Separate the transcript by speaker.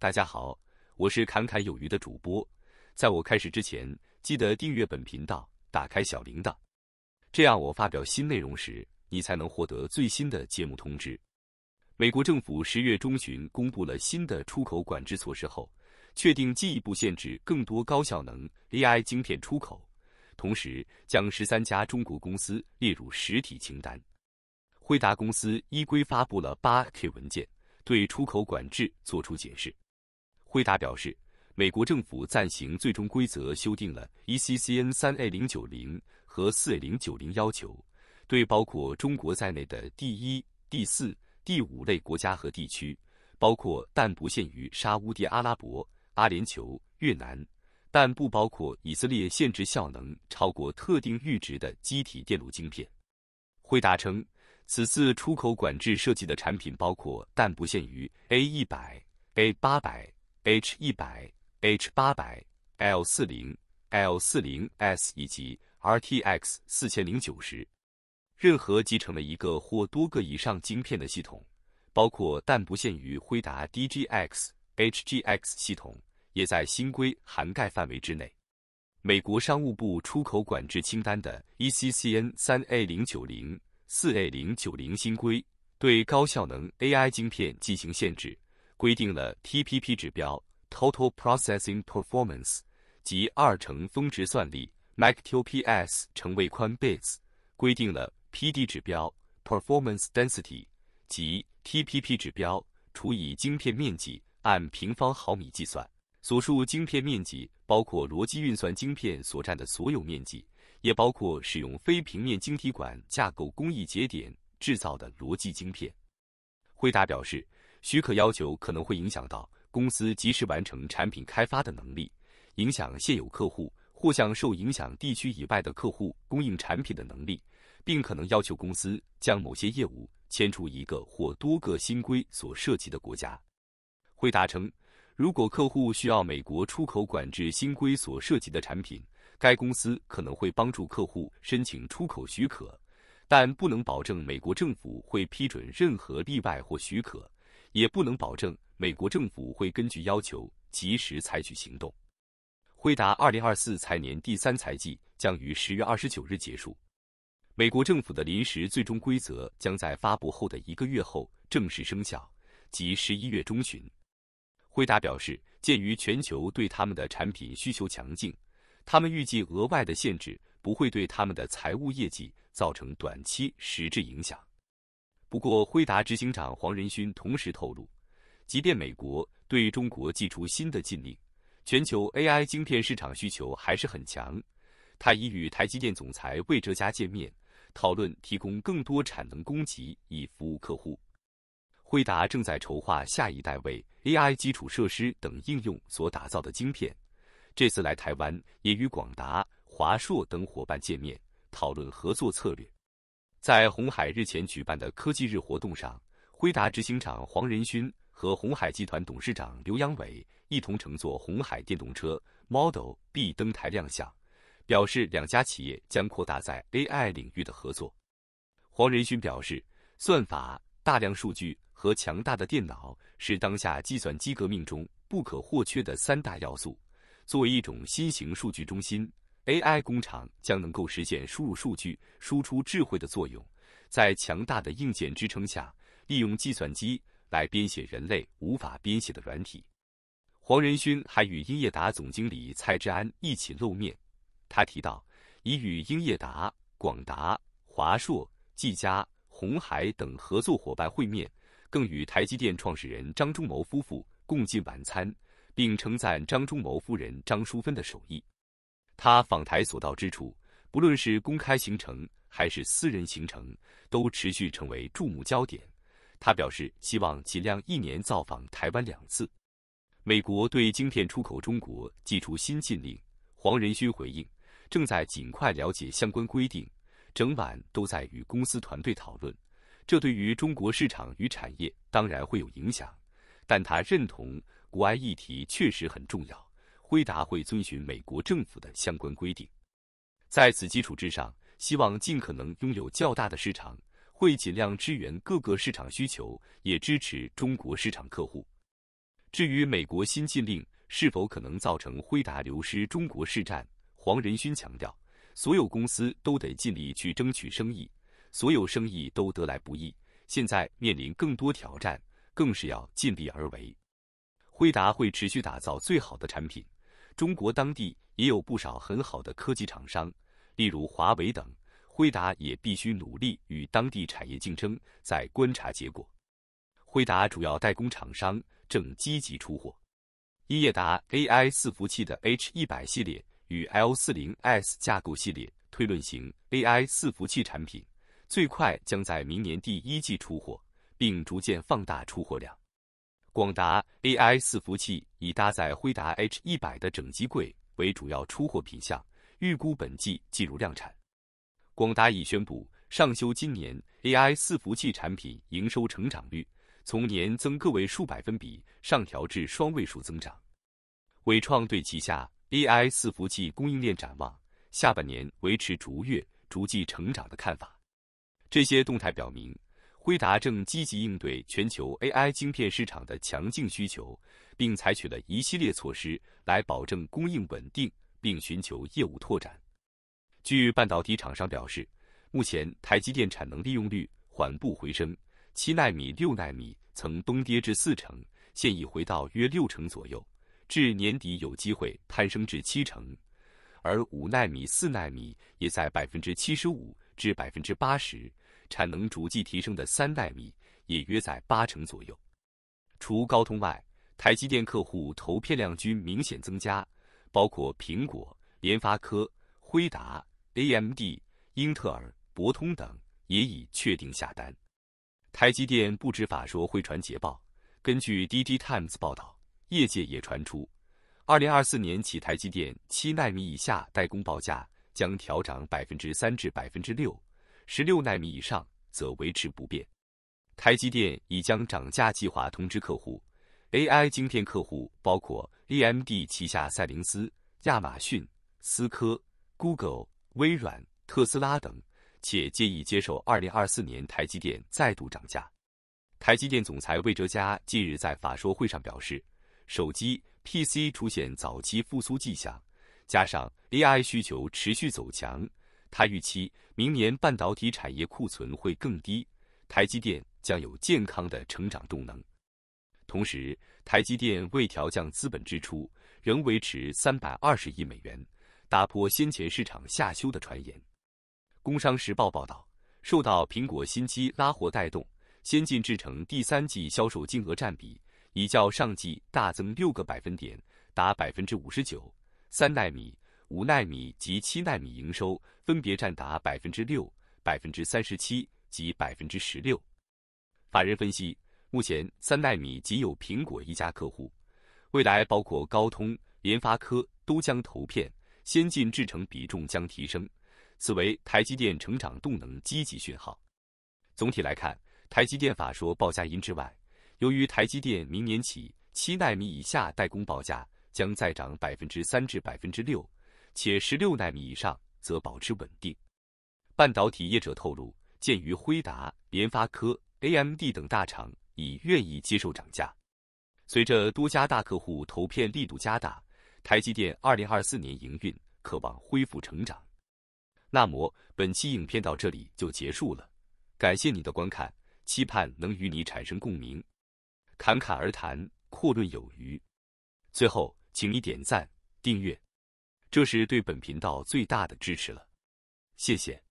Speaker 1: 大家好，我是侃侃有余的主播。在我开始之前，记得订阅本频道，打开小铃铛，这样我发表新内容时，你才能获得最新的节目通知。美国政府十月中旬公布了新的出口管制措施后，确定进一步限制更多高效能 AI 晶片出口，同时将十三家中国公司列入实体清单。辉达公司依规发布了八 K 文件，对出口管制作出解释。辉达表示，美国政府暂行最终规则修订了 ECCN 三 A 零九零和四 A 零九零要求，对包括中国在内的第一、第四、第五类国家和地区，包括但不限于沙乌地阿拉伯、阿联酋、越南，但不包括以色列，限制效能超过特定阈值的机体电路晶片。回答称，此次出口管制设计的产品包括但不限于 A 一百、A 八百。H 一百、H 八百、L 四零、L 四零 S 以及 RTX 四千零九十，任何集成了一个或多个以上晶片的系统，包括但不限于辉达 DGX、HGX 系统，也在新规涵盖范围之内。美国商务部出口管制清单的 ECCN 三 A 零九零四 A 零九零新规对高效能 AI 晶片进行限制。规定了 T P P 指标 (Total Processing Performance) 及二乘峰值算力 (MacTops) 乘位宽 (bits)。规定了 P D 指标 (Performance Density) 及 T P P 指标除以晶片面积按平方毫米计算)。所述晶片面积包括逻辑运算晶片所占的所有面积，也包括使用非平面晶体管架构工艺节点制造的逻辑晶片。惠达表示。许可要求可能会影响到公司及时完成产品开发的能力，影响现有客户或向受影响地区以外的客户供应产品的能力，并可能要求公司将某些业务迁出一个或多个新规所涉及的国家。回答称，如果客户需要美国出口管制新规所涉及的产品，该公司可能会帮助客户申请出口许可，但不能保证美国政府会批准任何例外或许可。也不能保证美国政府会根据要求及时采取行动。辉达2024财年第三财季将于10月29日结束，美国政府的临时最终规则将在发布后的一个月后正式生效，即十一月中旬。辉达表示，鉴于全球对他们的产品需求强劲，他们预计额外的限制不会对他们的财务业绩造成短期实质影响。不过，辉达执行长黄仁勋同时透露，即便美国对中国祭出新的禁令，全球 AI 晶片市场需求还是很强。他已与台积电总裁魏哲嘉见面，讨论提供更多产能供给以服务客户。辉达正在筹划下一代为 AI 基础设施等应用所打造的晶片，这次来台湾也与广达、华硕等伙伴见面，讨论合作策略。在红海日前举办的科技日活动上，辉达执行长黄仁勋和红海集团董事长刘扬伟一同乘坐红海电动车 Model B 登台亮相，表示两家企业将扩大在 AI 领域的合作。黄仁勋表示，算法、大量数据和强大的电脑是当下计算机革命中不可或缺的三大要素。作为一种新型数据中心。AI 工厂将能够实现输入数据、输出智慧的作用，在强大的硬件支撑下，利用计算机来编写人类无法编写的软体。黄仁勋还与英业达总经理蔡志安一起露面，他提到已与英业达、广达、华硕、技嘉、红海等合作伙伴会面，更与台积电创始人张忠谋夫妇共进晚餐，并称赞张忠谋夫人张淑芬的手艺。他访台所到之处，不论是公开行程还是私人行程，都持续成为注目焦点。他表示希望尽量一年造访台湾两次。美国对晶片出口中国寄出新禁令，黄仁勋回应正在尽快了解相关规定，整晚都在与公司团队讨论。这对于中国市场与产业当然会有影响，但他认同国安议题确实很重要。辉达会遵循美国政府的相关规定，在此基础之上，希望尽可能拥有较大的市场，会尽量支援各个市场需求，也支持中国市场客户。至于美国新禁令是否可能造成辉达流失中国市占，黄仁勋强调，所有公司都得尽力去争取生意，所有生意都得来不易，现在面临更多挑战，更是要尽力而为。辉达会持续打造最好的产品。中国当地也有不少很好的科技厂商，例如华为等。辉达也必须努力与当地产业竞争。在观察结果，辉达主要代工厂商正积极出货。英业达 AI 伺服器的 H100 系列与 L40S 架构系列推论型 AI 伺服器产品，最快将在明年第一季出货，并逐渐放大出货量。广达 AI 四服务器以搭载辉达 H 一百的整机柜为主要出货品项，预估本季进入量产。广达已宣布上修今年 AI 四服务器产品营收成长率，从年增个位数百分比上调至双位数增长。伟创对旗下 AI 四服务器供应链展望，下半年维持逐月逐季成长的看法。这些动态表明。辉达正积极应对全球 AI 晶片市场的强劲需求，并采取了一系列措施来保证供应稳定，并寻求业务拓展。据半导体厂商表示，目前台积电产能利用率缓步回升，七纳米、六纳米曾崩跌至四成，现已回到约六成左右，至年底有机会攀升至七成；而五纳米、四纳米也在百分之七十五至百分之八十。产能逐季提升的三纳米也约在八成左右。除高通外，台积电客户投片量均明显增加，包括苹果、联发科、辉达、AMD、英特尔、博通等也已确定下单。台积电不止法说会传捷报，根据《d D t i m e s 报道，业界也传出，2024年起台积电七纳米以下代工报价将调涨百分之三至百分之六。十六纳米以上则维持不变。台积电已将涨价计划通知客户，AI 晶片客户包括 AMD 旗下赛灵思、亚马逊、思科、Google、微软、特斯拉等，且建议接受2024年台积电再度涨价。台积电总裁魏哲嘉近日在法说会上表示，手机、PC 出现早期复苏迹象，加上 AI 需求持续走强。他预期明年半导体产业库存会更低，台积电将有健康的成长动能。同时，台积电未调降资本支出，仍维持三百二十亿美元，打破先前市场下修的传言。工商时报报道，受到苹果新机拉货带动，先进制成第三季销售金额占比已较上季大增六个百分点，达百分之五十九三纳米。五纳米及七纳米营收分别占达百分之六、百分之三十七及百分之十六。法人分析，目前三纳米仅有苹果一家客户，未来包括高通、联发科都将投片，先进制成比重将提升，此为台积电成长动能积极讯号。总体来看，台积电法说报价因之外，由于台积电明年起七纳米以下代工报价将再涨百分之三至百分之六。且十六纳米以上则保持稳定。半导体业者透露，鉴于辉达、联发科、AMD 等大厂已愿意接受涨价，随着多家大客户投片力度加大，台积电二零二四年营运渴望恢复成长。那么本期影片到这里就结束了，感谢你的观看，期盼能与你产生共鸣。侃侃而谈，阔论有余。最后，请你点赞、订阅。这是对本频道最大的支持了，谢谢。